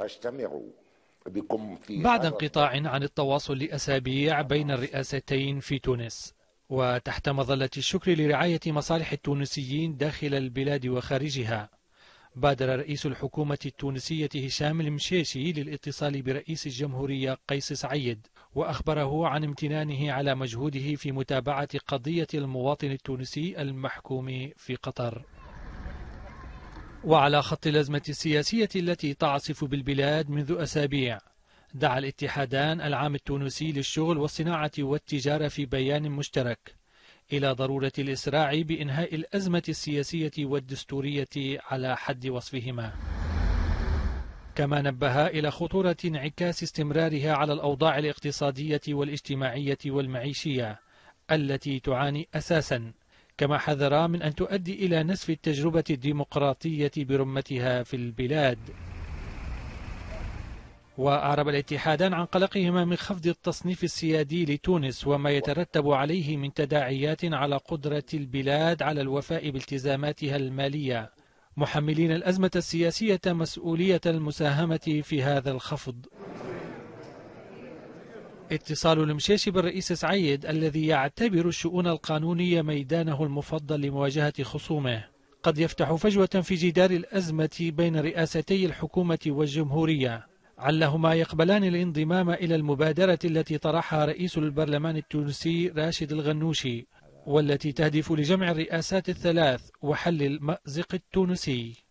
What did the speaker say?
أجتمع بكم في بعد انقطاع عن التواصل لأسابيع بين الرئاستين في تونس وتحت مظلة الشكر لرعاية مصالح التونسيين داخل البلاد وخارجها بادر رئيس الحكومة التونسية هشام المشيشي للاتصال برئيس الجمهورية قيس سعيد وأخبره عن امتنانه على مجهوده في متابعة قضية المواطن التونسي المحكوم في قطر وعلى خط الأزمة السياسية التي تعصف بالبلاد منذ أسابيع دعا الاتحادان العام التونسي للشغل والصناعة والتجارة في بيان مشترك إلى ضرورة الإسراع بإنهاء الأزمة السياسية والدستورية على حد وصفهما كما نبه إلى خطورة انعكاس استمرارها على الأوضاع الاقتصادية والاجتماعية والمعيشية التي تعاني أساساً كما حذرا من أن تؤدي إلى نسف التجربة الديمقراطية برمتها في البلاد وأعرب الاتحادان عن قلقهما من خفض التصنيف السيادي لتونس وما يترتب عليه من تداعيات على قدرة البلاد على الوفاء بالتزاماتها المالية محملين الأزمة السياسية مسؤولية المساهمة في هذا الخفض اتصال المشيش بالرئيس سعيد الذي يعتبر الشؤون القانونية ميدانه المفضل لمواجهة خصومه قد يفتح فجوة في جدار الأزمة بين رئاستي الحكومة والجمهورية علهما يقبلان الانضمام إلى المبادرة التي طرحها رئيس البرلمان التونسي راشد الغنوشي والتي تهدف لجمع الرئاسات الثلاث وحل المأزق التونسي